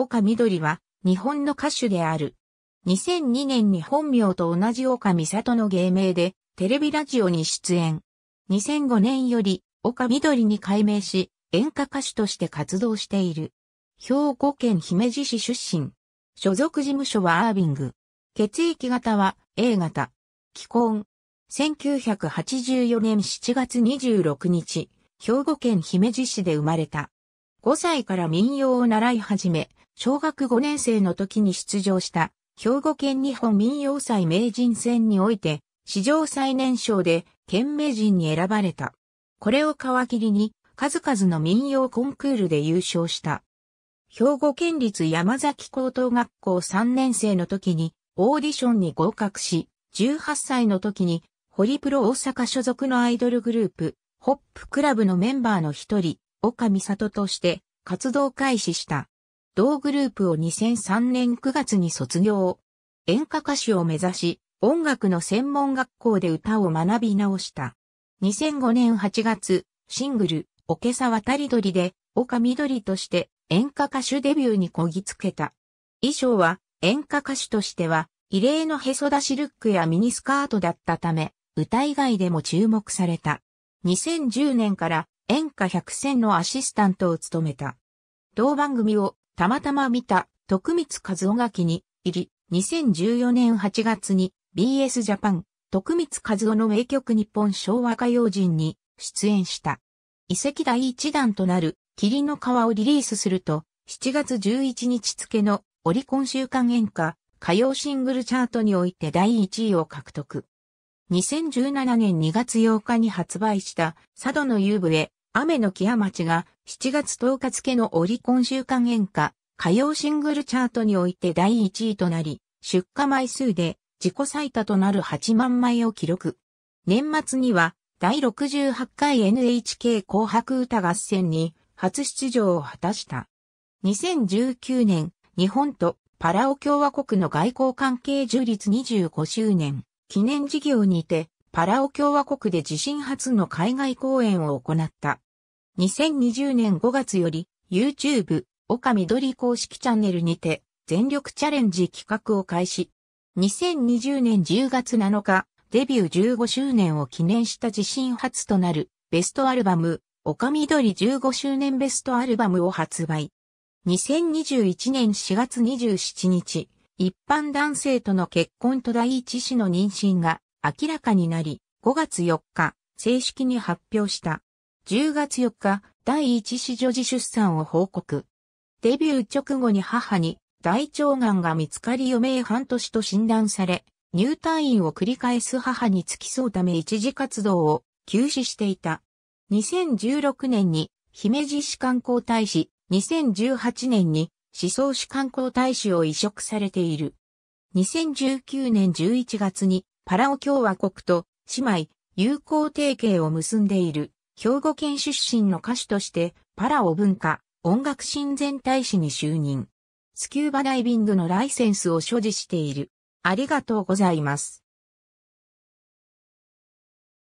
岡緑は、日本の歌手である。2002年に本名と同じ岡美里の芸名で、テレビラジオに出演。2005年より、岡緑に改名し、演歌歌手として活動している。兵庫県姫路市出身。所属事務所はアービング。血液型は A 型。既婚。1984年7月26日、兵庫県姫路市で生まれた。5歳から民謡を習い始め、小学5年生の時に出場した兵庫県日本民謡祭名人戦において史上最年少で県名人に選ばれた。これを皮切りに数々の民謡コンクールで優勝した。兵庫県立山崎高等学校3年生の時にオーディションに合格し、18歳の時にホリプロ大阪所属のアイドルグループ、ホップクラブのメンバーの一人、岡美里として活動開始した。同グループを2003年9月に卒業。演歌歌手を目指し、音楽の専門学校で歌を学び直した。2005年8月、シングル、おけさ渡り鳥で、ど緑として演歌歌手デビューにこぎつけた。衣装は演歌歌手としては異例のへそ出しルックやミニスカートだったため、歌以外でも注目された。2010年から演歌100選のアシスタントを務めた。同番組をたまたま見た、徳光和夫が気に入り、2014年8月に BS ジャパン、徳光和夫の名曲日本昭和歌謡人に出演した。遺跡第一弾となる霧の川をリリースすると、7月11日付のオリコン週間演歌歌謡シングルチャートにおいて第1位を獲得。2017年2月8日に発売した佐渡の夕笛、雨の木屋町が7月10日付のオリコン週間演歌、歌謡シングルチャートにおいて第1位となり、出荷枚数で自己最多となる8万枚を記録。年末には、第68回 NHK 紅白歌合戦に初出場を果たした。2019年、日本とパラオ共和国の外交関係樹立25周年記念事業にて、パラオ共和国で自身初の海外公演を行った。2020年5月より YouTube 岡緑公式チャンネルにて全力チャレンジ企画を開始。2020年10月7日、デビュー15周年を記念した自身初となるベストアルバム、岡緑15周年ベストアルバムを発売。2021年4月27日、一般男性との結婚と第一子の妊娠が明らかになり、5月4日、正式に発表した。10月4日、第一子女児出産を報告。デビュー直後に母に大腸がんが見つかり余命半年と診断され、入退院を繰り返す母に付き添うため一時活動を休止していた。2016年に姫路市観光大使、2018年に思想市観光大使を移植されている。2019年11月にパラオ共和国と姉妹友好提携を結んでいる。兵庫県出身の歌手として、パラオ文化、音楽親善大使に就任。スキューバダイビングのライセンスを所持している。ありがとうございます。